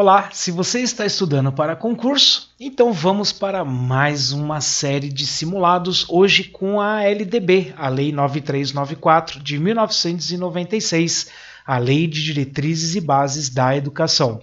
Olá, se você está estudando para concurso, então vamos para mais uma série de simulados, hoje com a LDB, a Lei 9394 de 1996, a Lei de Diretrizes e Bases da Educação.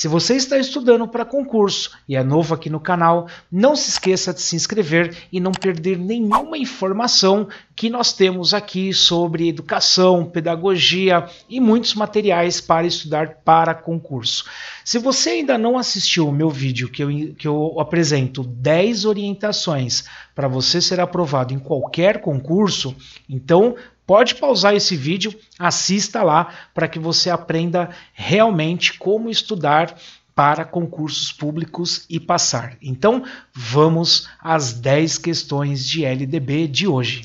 Se você está estudando para concurso e é novo aqui no canal, não se esqueça de se inscrever e não perder nenhuma informação que nós temos aqui sobre educação, pedagogia e muitos materiais para estudar para concurso. Se você ainda não assistiu o meu vídeo que eu, que eu apresento 10 orientações para você ser aprovado em qualquer concurso, então pode pausar esse vídeo, assista lá para que você aprenda realmente como estudar para concursos públicos e passar. Então, vamos às 10 questões de LDB de hoje.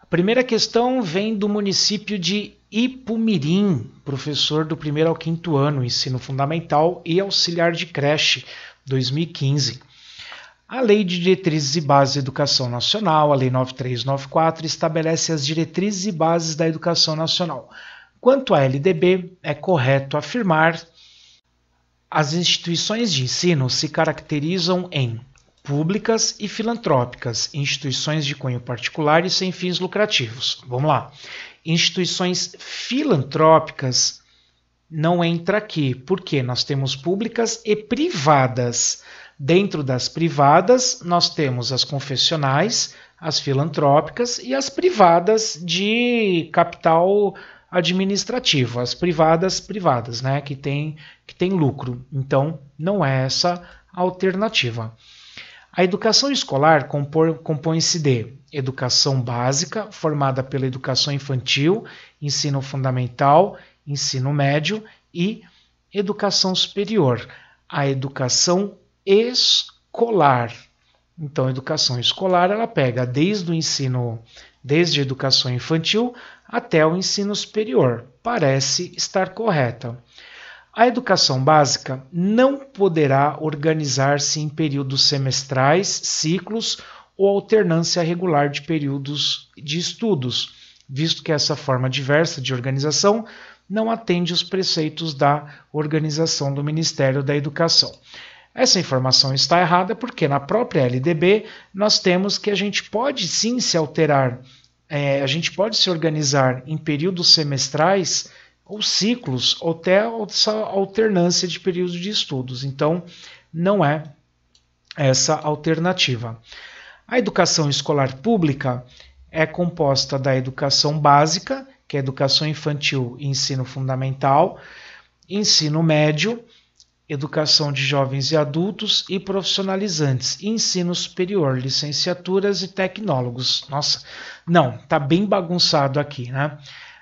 A primeira questão vem do município de Ipumirim, professor do primeiro ao quinto ano, ensino fundamental e auxiliar de creche, 2015. A Lei de Diretrizes e Bases da Educação Nacional, a Lei 9394, estabelece as diretrizes e bases da educação nacional. Quanto à LDB, é correto afirmar as instituições de ensino se caracterizam em públicas e filantrópicas, instituições de cunho particular e sem fins lucrativos. Vamos lá. Instituições filantrópicas não entra aqui, porque nós temos públicas e privadas. Dentro das privadas, nós temos as confessionais, as filantrópicas e as privadas de capital administrativo, as privadas privadas, né, que tem que tem lucro. Então, não é essa a alternativa. A educação escolar compõe-se de educação básica, formada pela educação infantil, ensino fundamental, ensino médio e educação superior. A educação escolar. Então, a educação escolar ela pega desde o ensino, desde a educação infantil até o ensino superior. Parece estar correta. A educação básica não poderá organizar-se em períodos semestrais, ciclos ou alternância regular de períodos de estudos, visto que essa forma diversa de organização não atende os preceitos da organização do Ministério da Educação. Essa informação está errada porque na própria LDB nós temos que a gente pode sim se alterar, é, a gente pode se organizar em períodos semestrais ou ciclos, ou até essa alternância de períodos de estudos. Então, não é essa alternativa. A educação escolar pública é composta da educação básica, que é educação infantil e ensino fundamental, ensino médio educação de jovens e adultos e profissionalizantes, ensino superior, licenciaturas e tecnólogos. Nossa, não, tá bem bagunçado aqui, né?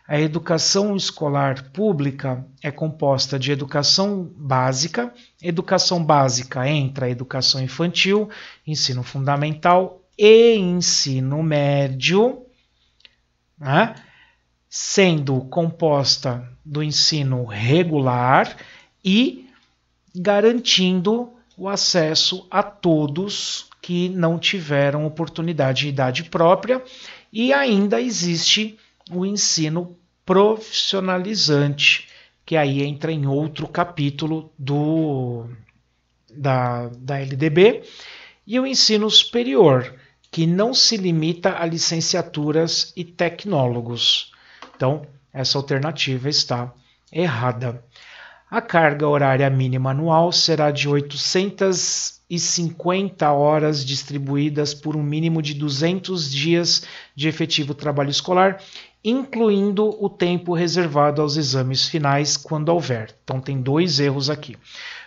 A educação escolar pública é composta de educação básica, educação básica entra a educação infantil, ensino fundamental e ensino médio, né? sendo composta do ensino regular e garantindo o acesso a todos que não tiveram oportunidade de idade própria e ainda existe o ensino profissionalizante, que aí entra em outro capítulo do da, da LDB, e o ensino superior, que não se limita a licenciaturas e tecnólogos. Então, essa alternativa está errada. A carga horária mínima anual será de 850 horas distribuídas por um mínimo de 200 dias de efetivo trabalho escolar, incluindo o tempo reservado aos exames finais, quando houver. Então, tem dois erros aqui.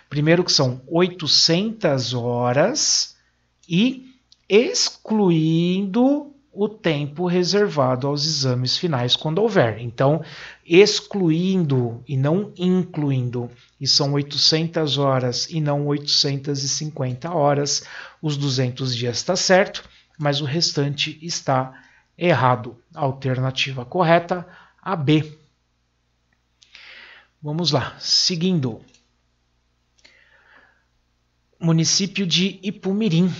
Primeiro, que são 800 horas e excluindo o tempo reservado aos exames finais quando houver. Então, excluindo e não incluindo, e são 800 horas e não 850 horas, os 200 dias está certo, mas o restante está errado. Alternativa correta, a B. Vamos lá, seguindo. Município de Ipumirim,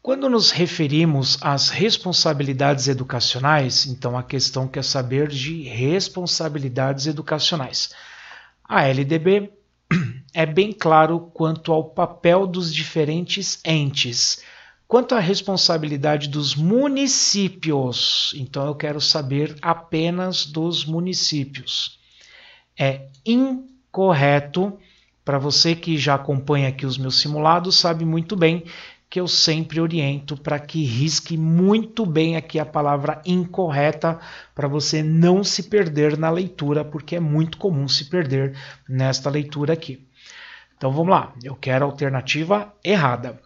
quando nos referimos às responsabilidades educacionais, então a questão quer saber de responsabilidades educacionais. A LDB é bem claro quanto ao papel dos diferentes entes. Quanto à responsabilidade dos municípios, então eu quero saber apenas dos municípios. É incorreto, para você que já acompanha aqui os meus simulados, sabe muito bem que eu sempre oriento para que risque muito bem aqui a palavra incorreta para você não se perder na leitura, porque é muito comum se perder nesta leitura aqui. Então vamos lá, eu quero a alternativa errada.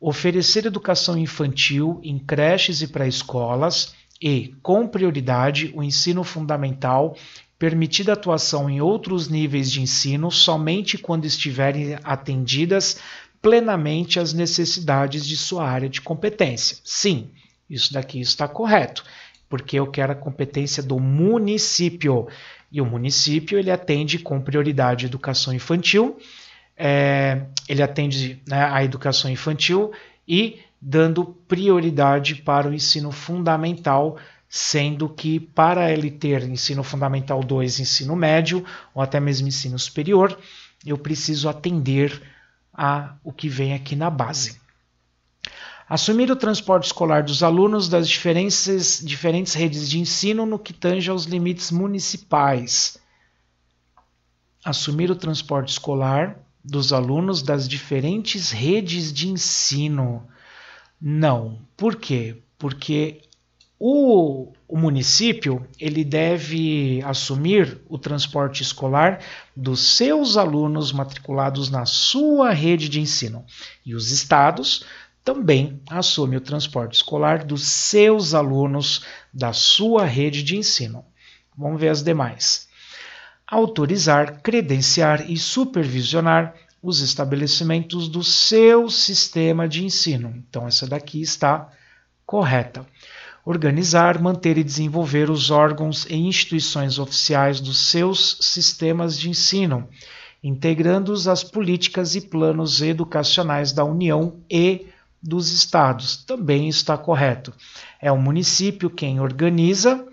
Oferecer educação infantil em creches e pré-escolas e, com prioridade, o ensino fundamental, permitida atuação em outros níveis de ensino somente quando estiverem atendidas plenamente as necessidades de sua área de competência. Sim, isso daqui está correto, porque eu quero a competência do município. E o município ele atende com prioridade educação infantil, é, ele atende né, a educação infantil e dando prioridade para o ensino fundamental, sendo que para ele ter ensino fundamental 2, ensino médio ou até mesmo ensino superior, eu preciso atender a o que vem aqui na base. Assumir o transporte escolar dos alunos das diferentes, diferentes redes de ensino no que tange aos limites municipais. Assumir o transporte escolar dos alunos das diferentes redes de ensino. Não. Por quê? Porque o o município ele deve assumir o transporte escolar dos seus alunos matriculados na sua rede de ensino e os estados também assumem o transporte escolar dos seus alunos da sua rede de ensino. Vamos ver as demais. Autorizar, credenciar e supervisionar os estabelecimentos do seu sistema de ensino. Então essa daqui está correta organizar, manter e desenvolver os órgãos e instituições oficiais dos seus sistemas de ensino, integrando-os às políticas e planos educacionais da União e dos estados. Também está correto. É o município quem organiza,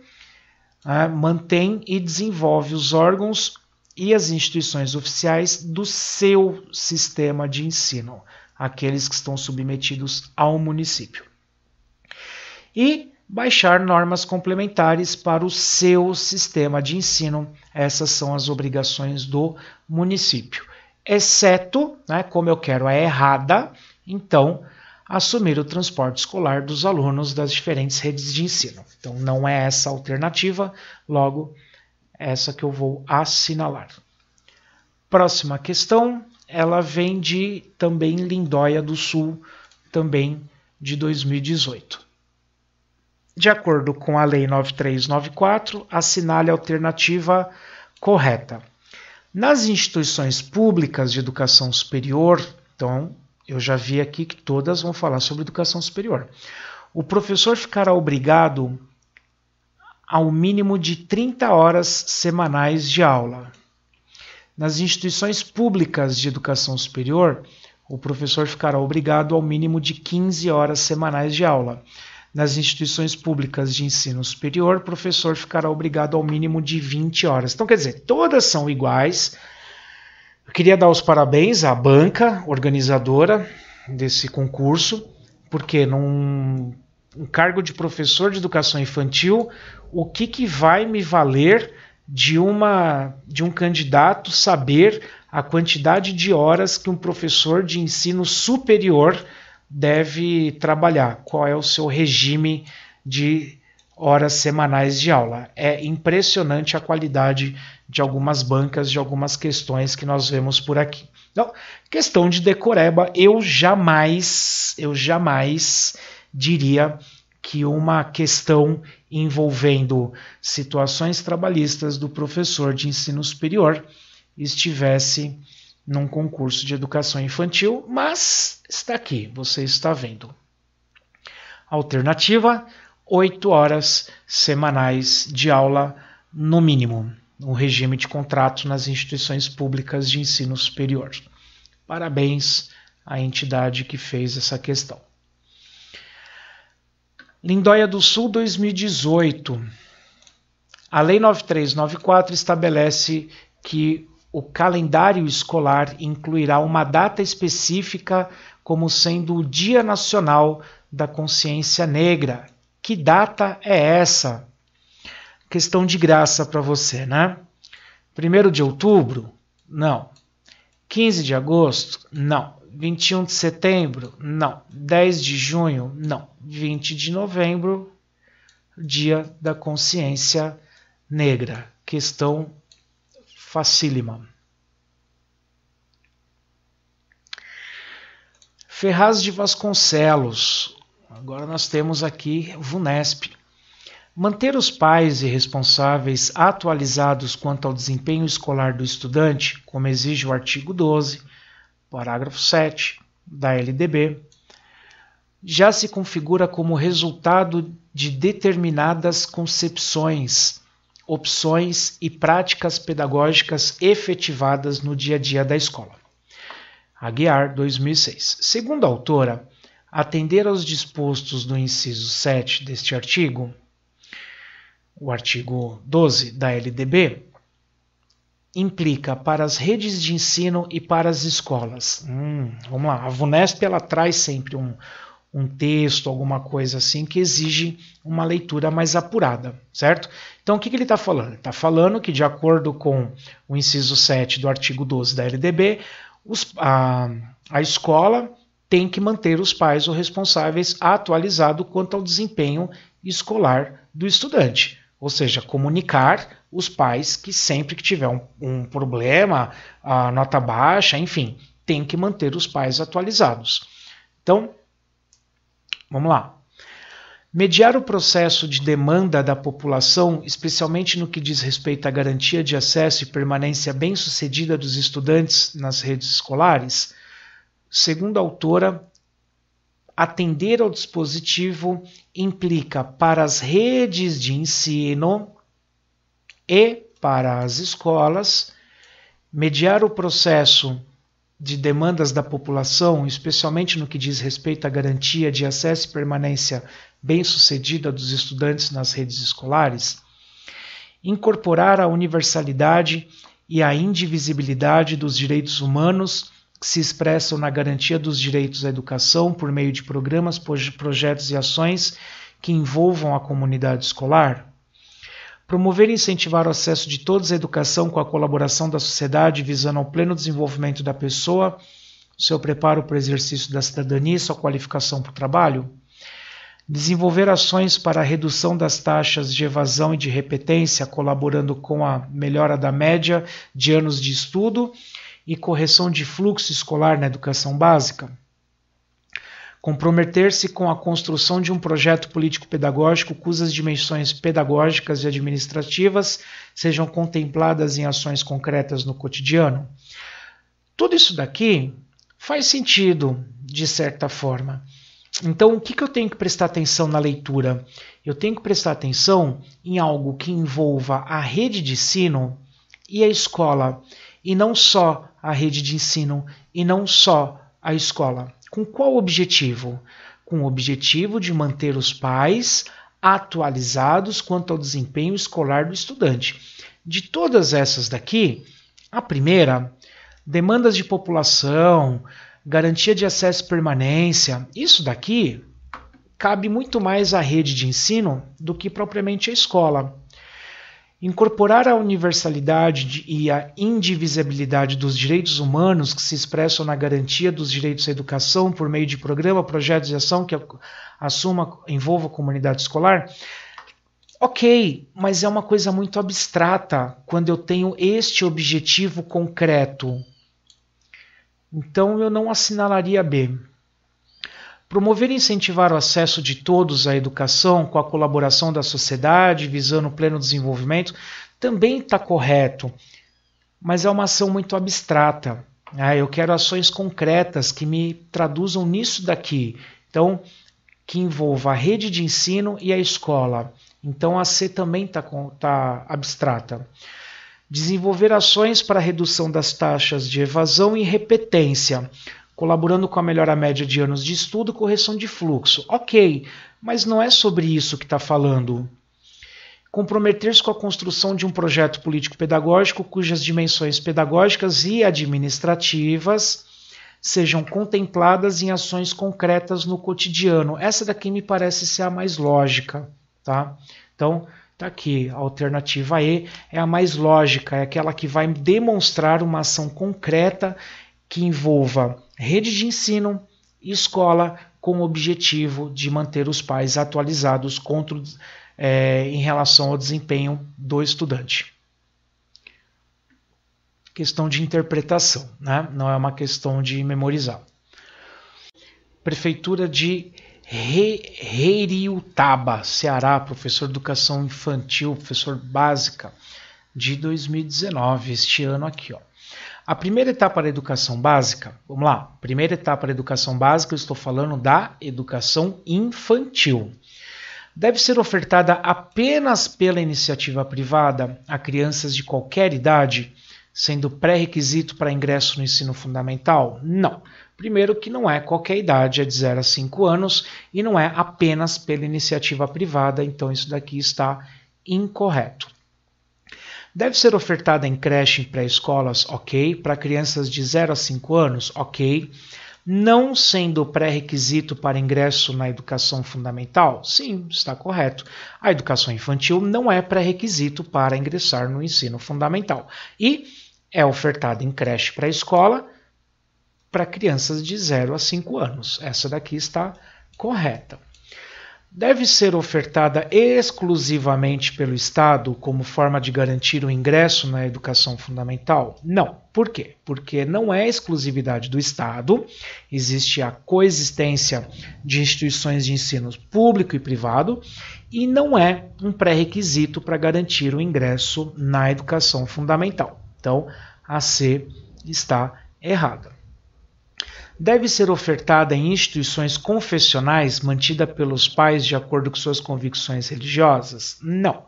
né, mantém e desenvolve os órgãos e as instituições oficiais do seu sistema de ensino, aqueles que estão submetidos ao município. E baixar normas complementares para o seu sistema de ensino. Essas são as obrigações do município. Exceto, né, como eu quero a errada, então assumir o transporte escolar dos alunos das diferentes redes de ensino. Então não é essa a alternativa, logo essa que eu vou assinalar. Próxima questão, ela vem de também Lindóia do Sul, também de 2018 de acordo com a Lei 9394, assinale a alternativa correta. Nas instituições públicas de educação superior, então eu já vi aqui que todas vão falar sobre educação superior. O professor ficará obrigado ao mínimo de 30 horas semanais de aula. Nas instituições públicas de educação superior, o professor ficará obrigado ao mínimo de 15 horas semanais de aula. Nas instituições públicas de ensino superior, o professor ficará obrigado ao mínimo de 20 horas. Então, quer dizer, todas são iguais. Eu queria dar os parabéns à banca organizadora desse concurso, porque num um cargo de professor de educação infantil, o que, que vai me valer de, uma, de um candidato saber a quantidade de horas que um professor de ensino superior deve trabalhar, qual é o seu regime de horas semanais de aula. É impressionante a qualidade de algumas bancas, de algumas questões que nós vemos por aqui. Então, questão de decoreba, eu jamais, eu jamais diria que uma questão envolvendo situações trabalhistas do professor de ensino superior estivesse num concurso de educação infantil, mas está aqui, você está vendo. Alternativa: 8 horas semanais de aula, no mínimo, um regime de contrato nas instituições públicas de ensino superior. Parabéns à entidade que fez essa questão. Lindóia do Sul 2018. A Lei 9394 estabelece que o calendário escolar incluirá uma data específica como sendo o Dia Nacional da Consciência Negra. Que data é essa? Questão de graça para você, né? 1 de outubro? Não. 15 de agosto? Não. 21 de setembro? Não. 10 de junho? Não. 20 de novembro? Dia da Consciência Negra. Questão facílima. Ferraz de Vasconcelos. Agora nós temos aqui VUNESP. Manter os pais e responsáveis atualizados quanto ao desempenho escolar do estudante, como exige o artigo 12, parágrafo 7 da LDB, já se configura como resultado de determinadas concepções opções e práticas pedagógicas efetivadas no dia a dia da escola. Aguiar, 2006. Segundo a autora, atender aos dispostos do inciso 7 deste artigo, o artigo 12 da LDB, implica para as redes de ensino e para as escolas. Hum, vamos lá, a VUNESP ela traz sempre um, um texto, alguma coisa assim, que exige uma leitura mais apurada, certo? Então, o que, que ele está falando? Está falando que, de acordo com o inciso 7 do artigo 12 da LDB, os, a, a escola tem que manter os pais ou responsáveis atualizado quanto ao desempenho escolar do estudante, ou seja, comunicar os pais que sempre que tiver um, um problema, a nota baixa, enfim, tem que manter os pais atualizados. Então, Vamos lá. Mediar o processo de demanda da população, especialmente no que diz respeito à garantia de acesso e permanência bem-sucedida dos estudantes nas redes escolares, segundo a autora, atender ao dispositivo implica para as redes de ensino e para as escolas mediar o processo de demandas da população, especialmente no que diz respeito à garantia de acesso e permanência bem-sucedida dos estudantes nas redes escolares, incorporar a universalidade e a indivisibilidade dos direitos humanos que se expressam na garantia dos direitos à educação por meio de programas, projetos e ações que envolvam a comunidade escolar, promover e incentivar o acesso de todos à educação com a colaboração da sociedade visando ao pleno desenvolvimento da pessoa, seu preparo para o exercício da cidadania e sua qualificação para o trabalho, desenvolver ações para a redução das taxas de evasão e de repetência, colaborando com a melhora da média de anos de estudo e correção de fluxo escolar na educação básica comprometer-se com a construção de um projeto político-pedagógico cujas dimensões pedagógicas e administrativas sejam contempladas em ações concretas no cotidiano. Tudo isso daqui faz sentido, de certa forma. Então, o que, que eu tenho que prestar atenção na leitura? Eu tenho que prestar atenção em algo que envolva a rede de ensino e a escola, e não só a rede de ensino, e não só a escola. Com qual objetivo? Com o objetivo de manter os pais atualizados quanto ao desempenho escolar do estudante. De todas essas daqui, a primeira, demandas de população, garantia de acesso e permanência, isso daqui cabe muito mais à rede de ensino do que propriamente à escola. Incorporar a universalidade e a indivisibilidade dos direitos humanos que se expressam na garantia dos direitos à educação por meio de programa, projetos e ação que assuma, envolva a comunidade escolar, Ok, mas é uma coisa muito abstrata quando eu tenho este objetivo concreto. Então eu não assinalaria B. Promover e incentivar o acesso de todos à educação com a colaboração da sociedade, visando o pleno desenvolvimento, também está correto, mas é uma ação muito abstrata. Ah, eu quero ações concretas que me traduzam nisso daqui. Então, que envolva a rede de ensino e a escola. Então, a C também está tá abstrata. Desenvolver ações para redução das taxas de evasão e repetência colaborando com a melhora média de anos de estudo, correção de fluxo. Ok, mas não é sobre isso que está falando. Comprometer-se com a construção de um projeto político-pedagógico cujas dimensões pedagógicas e administrativas sejam contempladas em ações concretas no cotidiano. Essa daqui me parece ser a mais lógica, tá? Então, tá aqui, a alternativa E é a mais lógica, é aquela que vai demonstrar uma ação concreta que envolva rede de ensino e escola com o objetivo de manter os pais atualizados contra, é, em relação ao desempenho do estudante. Questão de interpretação, né? não é uma questão de memorizar. Prefeitura de Re Reiriutaba, Ceará, professor de educação infantil, professor básica, de 2019, este ano aqui. Ó. A primeira etapa da educação básica, vamos lá, primeira etapa da educação básica, eu estou falando da educação infantil. Deve ser ofertada apenas pela iniciativa privada a crianças de qualquer idade, sendo pré-requisito para ingresso no ensino fundamental? Não. Primeiro, que não é qualquer idade, é de 0 a 5 anos, e não é apenas pela iniciativa privada, então isso daqui está incorreto. Deve ser ofertada em creche e pré-escolas, ok. Para crianças de 0 a 5 anos, ok. Não sendo pré-requisito para ingresso na educação fundamental? Sim, está correto. A educação infantil não é pré-requisito para ingressar no ensino fundamental. E é ofertada em creche pré-escola para crianças de 0 a 5 anos. Essa daqui está correta deve ser ofertada exclusivamente pelo Estado como forma de garantir o ingresso na educação fundamental? Não. Por quê? Porque não é exclusividade do Estado, existe a coexistência de instituições de ensino público e privado e não é um pré-requisito para garantir o ingresso na educação fundamental. Então, a C está errada deve ser ofertada em instituições confessionais mantida pelos pais de acordo com suas convicções religiosas? Não.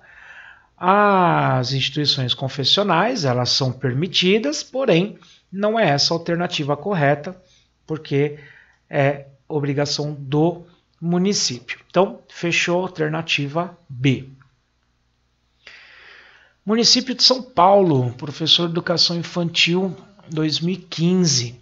As instituições confessionais, elas são permitidas, porém, não é essa a alternativa correta, porque é obrigação do município. Então, fechou a alternativa B. Município de São Paulo, professor de Educação Infantil, 2015.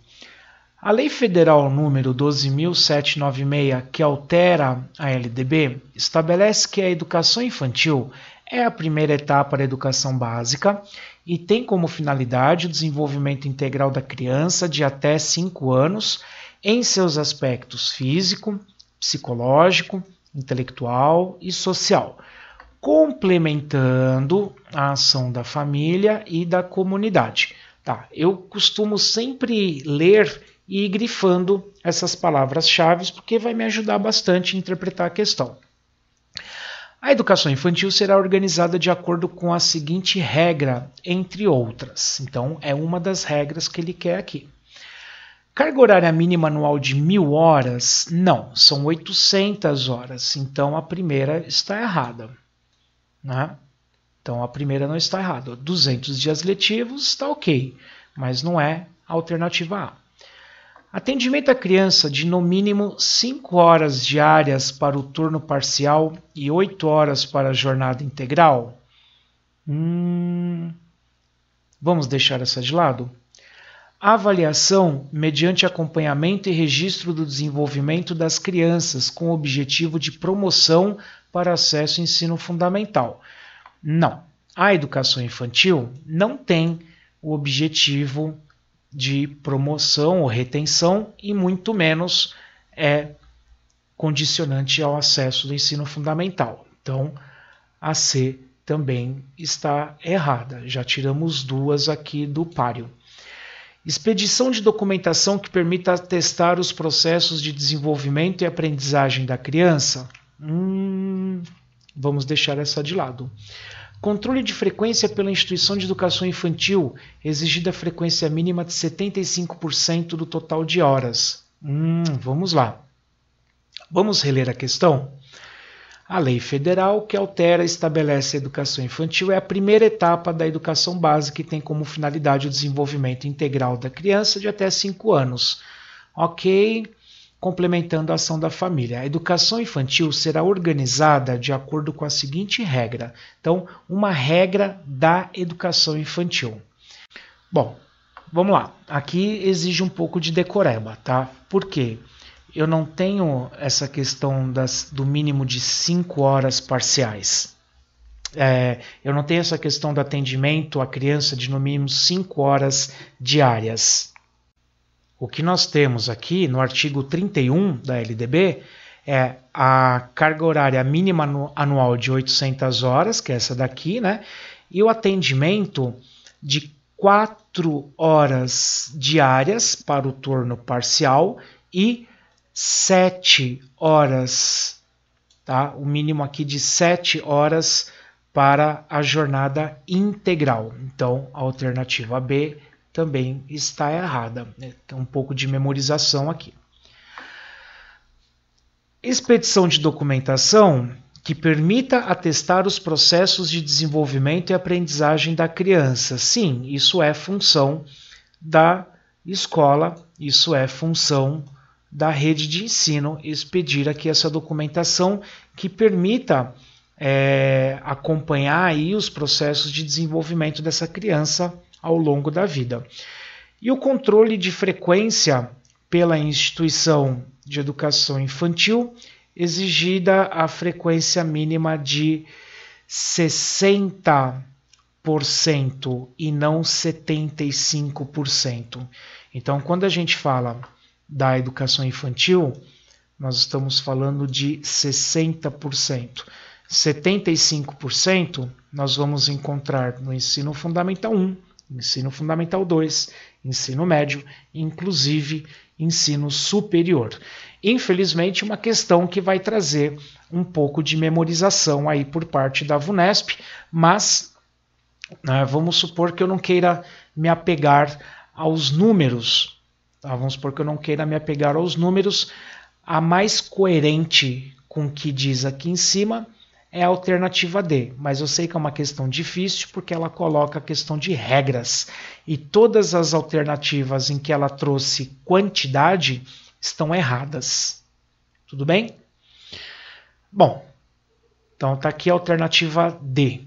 A Lei Federal número 12796, que altera a LDB, estabelece que a educação infantil é a primeira etapa da educação básica e tem como finalidade o desenvolvimento integral da criança de até 5 anos em seus aspectos físico, psicológico, intelectual e social, complementando a ação da família e da comunidade. Tá, eu costumo sempre ler e grifando essas palavras-chave, porque vai me ajudar bastante a interpretar a questão. A educação infantil será organizada de acordo com a seguinte regra, entre outras. Então, é uma das regras que ele quer aqui. Carga horária mínima anual de mil horas? Não, são 800 horas. Então, a primeira está errada. Né? Então, a primeira não está errada. 200 dias letivos está ok, mas não é a alternativa A. Atendimento à criança de no mínimo 5 horas diárias para o turno parcial e 8 horas para a jornada integral? Hum, vamos deixar essa de lado? Avaliação mediante acompanhamento e registro do desenvolvimento das crianças com o objetivo de promoção para acesso ao ensino fundamental. Não, a educação infantil não tem o objetivo de promoção ou retenção e muito menos é condicionante ao acesso do ensino fundamental. Então, a C também está errada. Já tiramos duas aqui do páreo. Expedição de documentação que permita testar os processos de desenvolvimento e aprendizagem da criança. Hum, vamos deixar essa de lado. Controle de frequência pela instituição de educação infantil, exigida a frequência mínima de 75% do total de horas. Hum, vamos lá. Vamos reler a questão? A lei federal que altera e estabelece a educação infantil é a primeira etapa da educação básica e tem como finalidade o desenvolvimento integral da criança de até 5 anos. Ok, complementando a ação da família. A educação infantil será organizada de acordo com a seguinte regra. Então, uma regra da educação infantil. Bom, vamos lá. Aqui exige um pouco de decoreba, tá? Por quê? Eu não tenho essa questão das, do mínimo de 5 horas parciais. É, eu não tenho essa questão do atendimento à criança de no mínimo 5 horas diárias. O que nós temos aqui no artigo 31 da LDB é a carga horária mínima anual de 800 horas, que é essa daqui, né? E o atendimento de 4 horas diárias para o turno parcial e 7 horas, tá? O mínimo aqui de 7 horas para a jornada integral. Então, a alternativa B também está errada. Né? Tem um pouco de memorização aqui. Expedição de documentação que permita atestar os processos de desenvolvimento e aprendizagem da criança. Sim, isso é função da escola, isso é função da rede de ensino expedir aqui essa documentação que permita é, acompanhar aí os processos de desenvolvimento dessa criança ao longo da vida. E o controle de frequência pela instituição de educação infantil, exigida a frequência mínima de 60% e não 75%. Então, quando a gente fala da educação infantil, nós estamos falando de 60%. 75% nós vamos encontrar no ensino fundamental 1, ensino fundamental 2, ensino médio, inclusive ensino superior. Infelizmente, uma questão que vai trazer um pouco de memorização aí por parte da VUNESP, mas né, vamos supor que eu não queira me apegar aos números, tá? vamos supor que eu não queira me apegar aos números, a mais coerente com o que diz aqui em cima é a alternativa D, mas eu sei que é uma questão difícil porque ela coloca a questão de regras e todas as alternativas em que ela trouxe quantidade estão erradas. Tudo bem? Bom, então está aqui a alternativa D.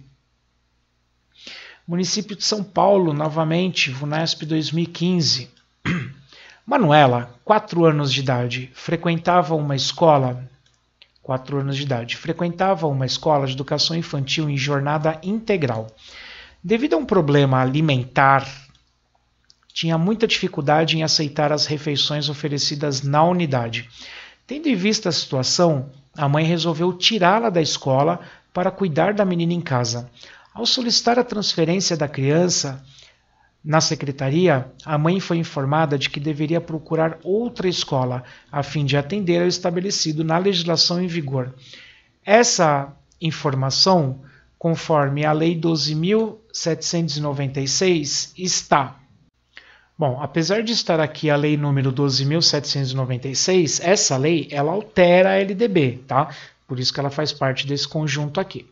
Município de São Paulo, novamente, VUNESP 2015. Manuela, 4 anos de idade, frequentava uma escola 4 anos de idade. Frequentava uma escola de educação infantil em jornada integral. Devido a um problema alimentar, tinha muita dificuldade em aceitar as refeições oferecidas na unidade. Tendo em vista a situação, a mãe resolveu tirá-la da escola para cuidar da menina em casa. Ao solicitar a transferência da criança, na secretaria, a mãe foi informada de que deveria procurar outra escola a fim de atender ao estabelecido na legislação em vigor. Essa informação, conforme a Lei 12.796, está. Bom, apesar de estar aqui a lei número 12.796, essa lei ela altera a LDB, tá? Por isso que ela faz parte desse conjunto aqui.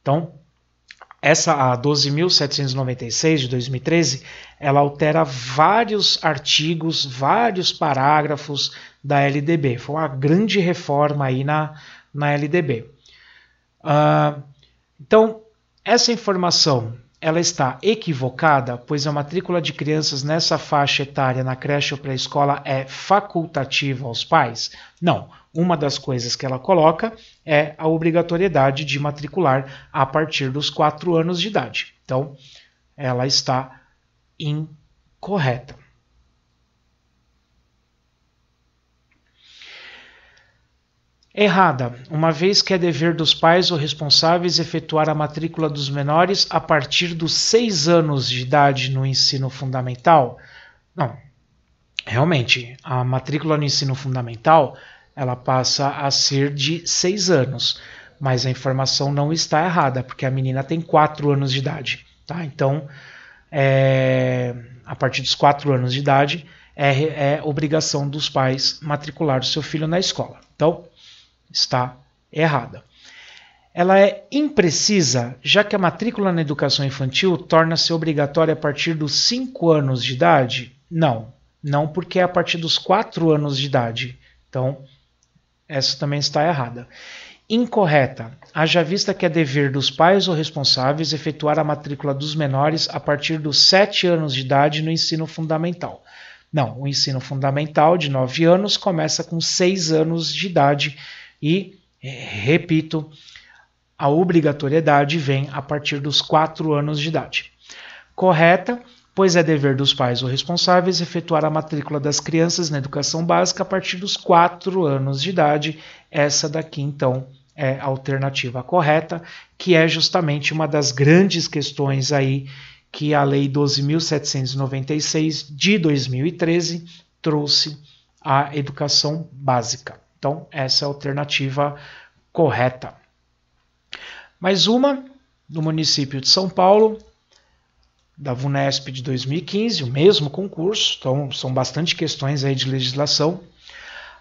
Então, essa a 12.796 de 2013, ela altera vários artigos, vários parágrafos da LDB. Foi uma grande reforma aí na, na LDB. Uh, ah, então, essa informação ela está equivocada, pois a matrícula de crianças nessa faixa etária na creche ou pré-escola é facultativa aos pais? Não. Uma das coisas que ela coloca é a obrigatoriedade de matricular a partir dos 4 anos de idade. Então, ela está incorreta. Errada, uma vez que é dever dos pais ou responsáveis efetuar a matrícula dos menores a partir dos seis anos de idade no ensino fundamental. Não, realmente, a matrícula no ensino fundamental ela passa a ser de 6 anos. Mas a informação não está errada, porque a menina tem 4 anos de idade. Tá? Então, é, a partir dos 4 anos de idade, é, é obrigação dos pais matricular o seu filho na escola. Então, está errada. Ela é imprecisa, já que a matrícula na educação infantil torna-se obrigatória a partir dos 5 anos de idade? Não, não porque é a partir dos 4 anos de idade. Então, essa também está errada. Incorreta. Haja vista que é dever dos pais ou responsáveis efetuar a matrícula dos menores a partir dos 7 anos de idade no ensino fundamental. Não, o ensino fundamental de 9 anos começa com 6 anos de idade e, eh, repito, a obrigatoriedade vem a partir dos 4 anos de idade. Correta pois é dever dos pais ou responsáveis efetuar a matrícula das crianças na educação básica a partir dos 4 anos de idade. Essa daqui, então, é a alternativa correta, que é justamente uma das grandes questões aí que a Lei 12.796 de 2013 trouxe à educação básica. Então, essa é a alternativa correta. Mais uma, no município de São Paulo, da VUNESP de 2015, o mesmo concurso, então são bastante questões aí de legislação.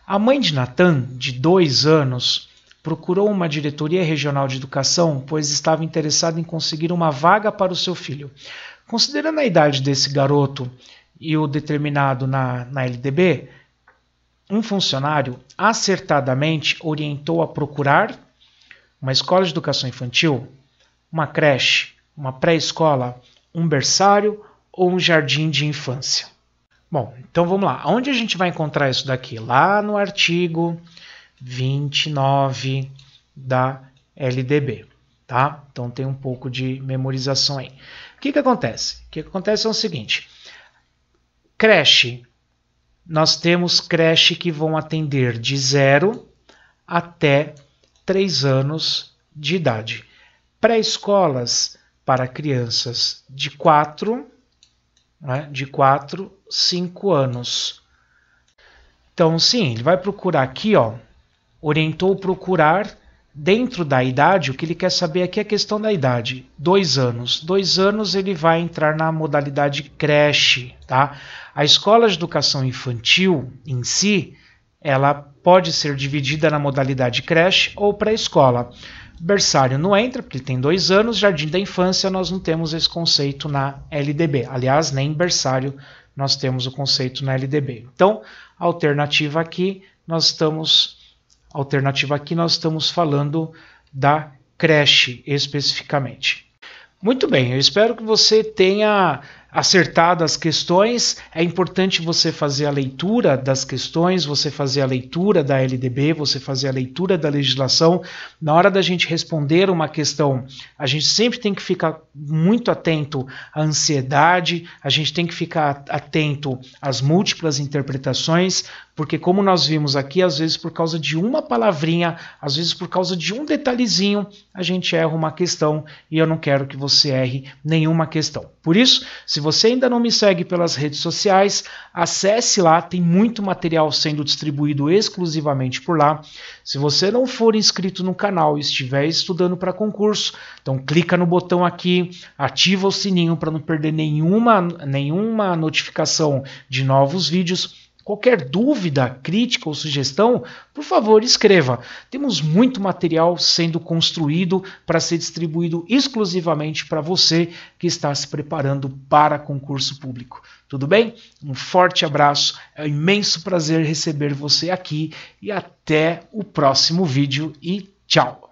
A mãe de Natan, de dois anos, procurou uma diretoria regional de educação, pois estava interessada em conseguir uma vaga para o seu filho. Considerando a idade desse garoto e o determinado na, na LDB, um funcionário acertadamente orientou a procurar uma escola de educação infantil, uma creche, uma pré-escola um berçário ou um jardim de infância. Bom, então vamos lá. Onde a gente vai encontrar isso daqui? Lá no artigo 29 da LDB, tá? Então tem um pouco de memorização aí. O que, que acontece? O que, que acontece é o seguinte: creche. Nós temos creche que vão atender de 0 até 3 anos de idade. Pré-escolas para crianças de 4, né, de 4, 5 anos. Então, sim, ele vai procurar aqui, ó, orientou procurar dentro da idade, o que ele quer saber aqui é a questão da idade. Dois anos. Dois anos ele vai entrar na modalidade creche, tá? A escola de educação infantil em si, ela pode ser dividida na modalidade creche ou pré-escola. Berçário não entra, porque tem dois anos. Jardim da infância, nós não temos esse conceito na LDB. Aliás, nem berçário nós temos o conceito na LDB. Então, alternativa aqui, nós estamos. Alternativa aqui, nós estamos falando da creche especificamente. Muito bem, eu espero que você tenha acertadas as questões, é importante você fazer a leitura das questões, você fazer a leitura da LDB, você fazer a leitura da legislação. Na hora da gente responder uma questão, a gente sempre tem que ficar muito atento à ansiedade, a gente tem que ficar atento às múltiplas interpretações, porque, como nós vimos aqui, às vezes por causa de uma palavrinha, às vezes por causa de um detalhezinho, a gente erra uma questão e eu não quero que você erre nenhuma questão. Por isso, se você ainda não me segue pelas redes sociais, acesse lá, tem muito material sendo distribuído exclusivamente por lá. Se você não for inscrito no canal e estiver estudando para concurso, então clica no botão aqui, ativa o sininho para não perder nenhuma, nenhuma notificação de novos vídeos Qualquer dúvida, crítica ou sugestão, por favor, escreva. Temos muito material sendo construído para ser distribuído exclusivamente para você que está se preparando para concurso público. Tudo bem? Um forte abraço, é um imenso prazer receber você aqui e até o próximo vídeo e tchau!